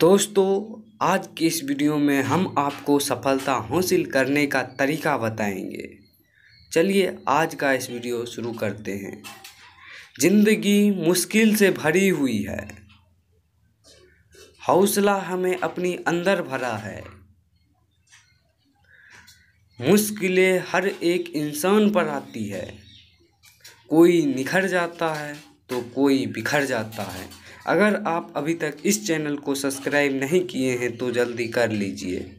दोस्तों आज के इस वीडियो में हम आपको सफलता हासिल करने का तरीका बताएंगे चलिए आज का इस वीडियो शुरू करते हैं ज़िंदगी मुश्किल से भरी हुई है हौसला हमें अपनी अंदर भरा है मुश्किलें हर एक इंसान पर आती है कोई निखर जाता है तो कोई बिखर जाता है अगर आप अभी तक इस चैनल को सब्सक्राइब नहीं किए हैं तो जल्दी कर लीजिए